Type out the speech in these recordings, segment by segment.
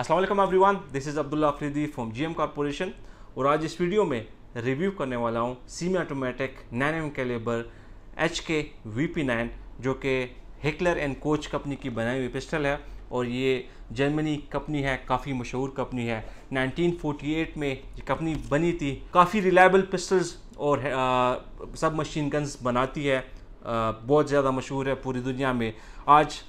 Aslam everyone this is Abdullah Afridi from M corporation और आज इस वीडियो में रिव्यू करने वाला हूँ semi automatic nine M calibre H K V P nine जो कि हिटलर एंड कोच कंपनी की बनाई हुई पिस्टल है और ये जर्मनी कंपनी है काफ़ी मशहूर कंपनी है 1948 में ये कंपनी बनी थी काफ़ी रिलायबल पिस्टल्स और आ, सब मशीन गन्स बनाती है आ, बहुत ज़्यादा मशहूर है पूरी दुनिया में आज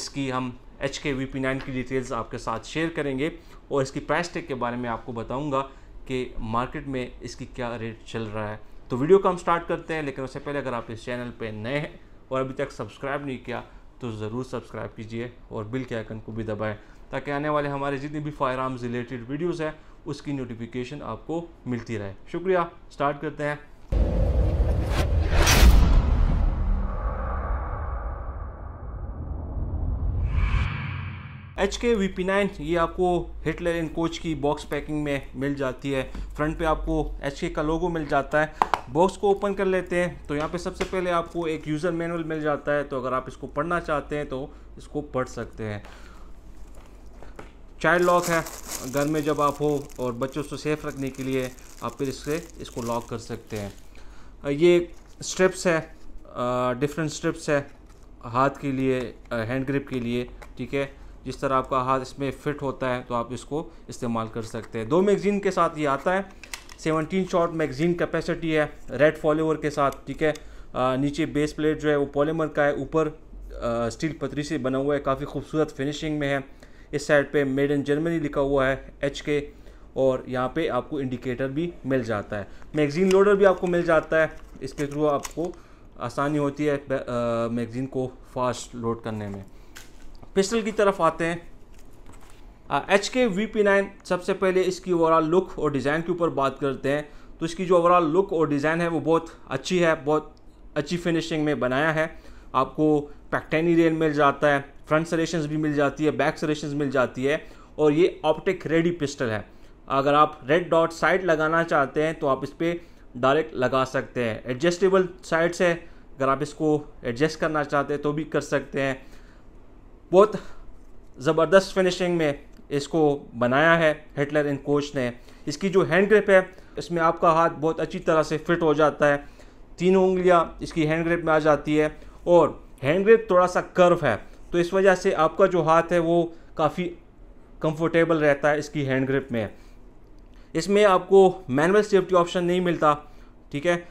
इसकी हम H K V P nine की डिटेल्स आपके साथ शेयर करेंगे और इसकी प्राइस टैग के बारे में आपको बताऊंगा कि मार्केट में इसकी क्या रेट चल रहा है तो वीडियो को हम स्टार्ट करते हैं लेकिन उससे पहले अगर आप इस चैनल पर नए हैं और अभी तक सब्सक्राइब नहीं किया तो ज़रूर सब्सक्राइब कीजिए और बिल के आइकन को भी दबाएँ ताकि आने वाले हमारे जितने भी फायर आर्म्स रिलेटेड वीडियोज़ हैं उसकी नोटिफिकेशन आपको मिलती रहे शुक्रिया स्टार्ट करते हैं H K V P nine ये आपको हिटलर इन कोच की बॉक्स पैकिंग में मिल जाती है फ्रंट पे आपको एच के का लोगो मिल जाता है बॉक्स को ओपन कर लेते हैं तो यहाँ पे सबसे पहले आपको एक यूज़र मैनुअल मिल जाता है तो अगर आप इसको पढ़ना चाहते हैं तो इसको पढ़ सकते हैं चाइल्ड लॉक है घर में जब आप हो और बच्चों से सेफ रखने के लिए आप फिर इससे इसको लॉक कर सकते हैं ये स्ट्रिप्स है डिफरेंट स्ट्रिप्स है हाथ के लिए हैंड ग्रिप के लिए ठीक है जिस तरह आपका हाथ इसमें फिट होता है तो आप इसको इस्तेमाल कर सकते हैं दो मैगज़ीन के साथ ये आता है सेवनटीन शॉट मैगज़ीन कैपेसिटी है रेड फॉलोवर के साथ ठीक है आ, नीचे बेस प्लेट जो है वो पॉलीमर का है ऊपर स्टील पतरी से बना हुआ है काफ़ी खूबसूरत फिनिशिंग में है इस साइड पे मेड इन जर्मनी लिखा हुआ है एच के और यहाँ पे आपको इंडिकेटर भी मिल जाता है मैगज़ीन लोडर भी आपको मिल जाता है इसके थ्रू आपको आसानी होती है मैगज़ीन को फास्ट लोड करने में पिस्टल की तरफ आते हैं H K V P nine सबसे पहले इसकी ओवरऑल लुक और डिज़ाइन के ऊपर बात करते हैं तो इसकी जो ओवरऑल लुक और डिज़ाइन है वो बहुत अच्छी है बहुत अच्छी फिनिशिंग में बनाया है आपको पैक्टेनी रेल मिल जाता है फ्रंट सरेशन भी मिल जाती है बैक सरेशन मिल जाती है और ये ऑप्टिक रेडी पिस्टल है अगर आप रेड डॉट साइड लगाना चाहते हैं तो आप इस पर डायरेक्ट लगा सकते हैं एडजस्टेबल साइड्स है अगर आप इसको एडजस्ट करना चाहते हैं तो भी कर सकते हैं बहुत ज़बरदस्त फिनिशिंग में इसको बनाया है हिटलर इन कोच ने इसकी जो हैंड ग्रिप है इसमें आपका हाथ बहुत अच्छी तरह से फिट हो जाता है तीनों उंगलियां इसकी हैंड ग्रिप में आ जाती है और हैंड ग्रिप थोड़ा सा कर्व है तो इस वजह से आपका जो हाथ है वो काफ़ी कंफर्टेबल रहता है इसकी हैंड ग्रिप में इसमें आपको मैनुअल सेफ्टी ऑप्शन नहीं मिलता ठीक है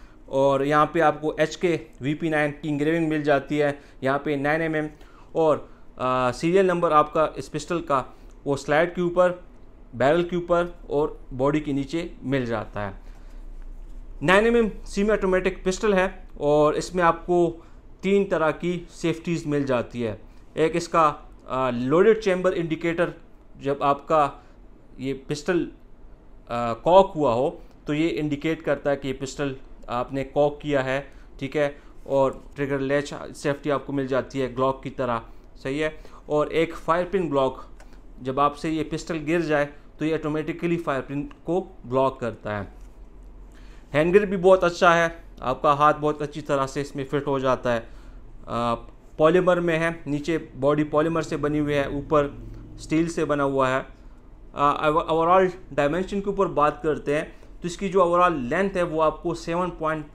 और यहाँ पे आपको H K V P nine की इंग्रेविंग मिल जाती है यहाँ पे नाइन एम एम और सीरियल नंबर आपका इस पिस्टल का वो स्लाइड के ऊपर बैरल के ऊपर और बॉडी के नीचे मिल जाता है nine M M semi automatic pistol है और इसमें आपको तीन तरह की सेफ्टीज़ मिल जाती है एक इसका लोडेड चैम्बर इंडिकेटर जब आपका ये पिस्टल कॉक हुआ हो तो ये इंडिकेट करता है कि ये पिस्टल आपने कॉक किया है ठीक है और ट्रिगर लेच सेफ्टी आपको मिल जाती है ग्लॉक की तरह सही है और एक फायर पिन ब्लॉक जब आपसे ये पिस्टल गिर जाए तो ये ऑटोमेटिकली फायर पिन को ब्लॉक करता है हैंड ग्रिप भी बहुत अच्छा है आपका हाथ बहुत अच्छी तरह से इसमें फिट हो जाता है पॉलीमर में है नीचे बॉडी पॉलीमर से बनी हुई है ऊपर स्टील से बना हुआ है ओवरऑल डायमेंशन के ऊपर बात करते हैं तो इसकी जो ओवरऑल लेंथ है वो आपको 7.34 पॉइंट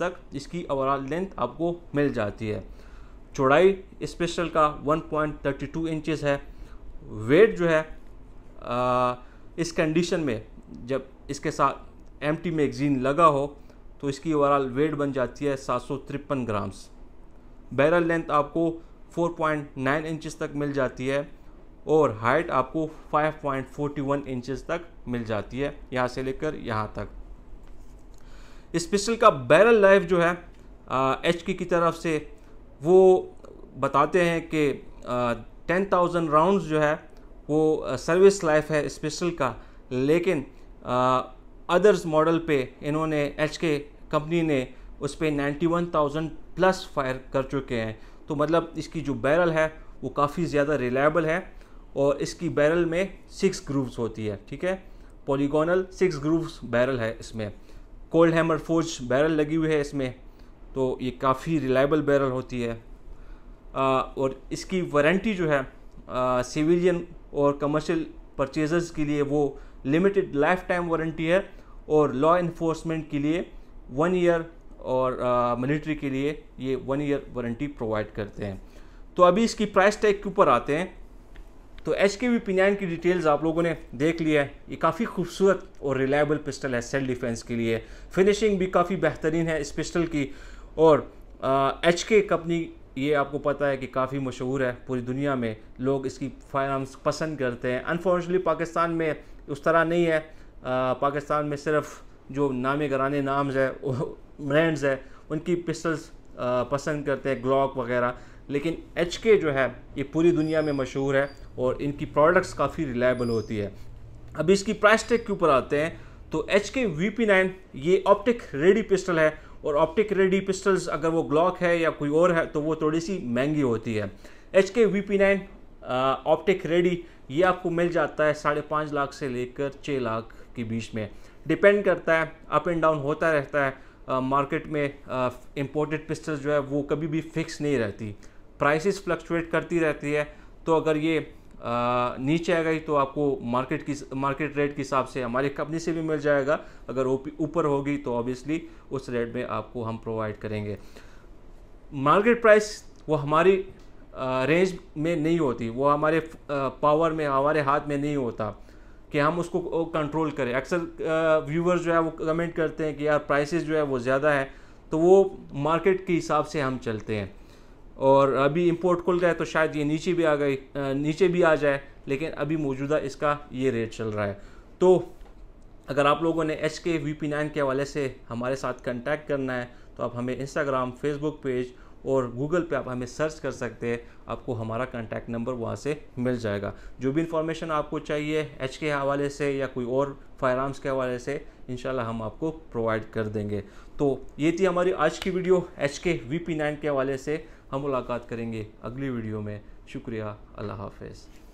तक इसकी ओवरऑल लेंथ आपको मिल जाती है चौड़ाई इस पिस्टल का 1.32 इंचेस है वेट जो है आ, इस कंडीशन में जब इसके साथ एम टी मैगजीन लगा हो तो इसकी ओवरऑल वेट बन जाती है सात सौ तिरपन ग्राम्स बैरल लेंथ आपको 4.9 इंचेस तक मिल जाती है और हाइट आपको 5.41 इंचेस तक मिल जाती है यहाँ से लेकर यहाँ तक इस पिस्टल का बैरल लाइफ जो है एच की तरफ से वो बताते हैं कि टेन थाउजेंड राउंड जो है वो सर्विस लाइफ है स्पेशल का लेकिन अदर्स मॉडल पे इन्होंने एच के कंपनी ने उस पर ninety one thousand plus fire कर चुके हैं तो मतलब इसकी जो बैरल है वो काफ़ी ज़्यादा रिलायबल है और इसकी बैरल में सिक्स ग्रूव्स होती है ठीक है पॉलीगोनल सिक्स ग्रूव्स बैरल है इसमें कोल्ड हैमर फोर्ज बैरल लगी हुई है इसमें तो ये काफ़ी रिलायबल बैरल होती है आ, और इसकी वारंटी जो है सिविलियन और कमर्शियल परचेजर्स के लिए वो लिमिटेड लाइफ टाइम वारंटी है और लॉ इन्फोर्समेंट के लिए वन ईयर और मिलिट्री के लिए ये वन ईयर वारंटी प्रोवाइड करते हैं तो अभी इसकी प्राइस टैग के ऊपर आते हैं तो एच के वी पिनाइन की डिटेल्स आप लोगों ने देख लिया है ये काफ़ी खूबसूरत और रिलायबल पिस्टल है सेल्फ डिफेंस के लिए फिनिशिंग भी काफ़ी बेहतरीन है इस पिस्टल की और एच के कंपनी ये आपको पता है कि काफ़ी मशहूर है पूरी दुनिया में लोग इसकी फायर आर्म्स पसंद करते हैं अनफॉर्चुनेटली पाकिस्तान में उस तरह नहीं है आ, पाकिस्तान में सिर्फ जो नामे गराने नाम्स है ब्रांड्स है उनकी पिस्टल्स पसंद करते हैं ग्लॉक वगैरह लेकिन एच के जो है ये पूरी दुनिया में मशहूर है और इनकी प्रोडक्ट्स काफ़ी रिलायबल होती है अभी इसकी प्राइस टैग के ऊपर आते हैं तो H K V P nine ये ऑप्टिक रेडी पिस्टल है और ऑप्टिक रेडी पिस्टल्स अगर वो ग्लॉक है या कोई और है तो वो थोड़ी सी महंगी होती है H K V P nine optic ready ये आपको मिल जाता है साढ़े पाँच लाख से लेकर छः लाख के बीच में डिपेंड करता है अप एंड डाउन होता रहता है मार्केट में इम्पोर्टेड पिस्टल जो है वो कभी भी फिक्स नहीं रहती प्राइसेस फ्लक्चुएट करती रहती है तो अगर ये नीचे आएगा तो आपको मार्केट की मार्केट रेट के हिसाब से हमारी कंपनी से भी मिल जाएगा अगर ऊपर होगी तो ऑब्वियसली उस रेट में आपको हम प्रोवाइड करेंगे मार्केट प्राइस वो हमारी रेंज में नहीं होती वो हमारे पावर में हमारे हाथ में नहीं होता कि हम उसको कंट्रोल करें अक्सर व्यूवर जो है वो कमेंट करते हैं कि यार प्राइसेस जो है वो ज़्यादा है तो वो मार्केट के हिसाब से हम चलते हैं और अभी इम्पोर्ट खुल गए तो शायद ये नीचे भी आ गई नीचे भी आ जाए लेकिन अभी मौजूदा इसका ये रेट चल रहा है तो अगर आप लोगों ने H K V P nine के हवाले से हमारे साथ कंटैक्ट करना है तो आप हमें इंस्टाग्राम फेसबुक पेज और गूगल पे आप हमें सर्च कर सकते हैं आपको हमारा कांटेक्ट नंबर वहाँ से मिल जाएगा जो भी इंफॉर्मेशन आपको चाहिए एच के हवाले से या कोई और फायर आर्म्स के हवाले से इन हम आपको प्रोवाइड कर देंगे तो ये थी हमारी आज की video H K V P nine के हवाले से हम मुलाकात करेंगे अगली वीडियो में शुक्रिया अल्लाह हाफिज़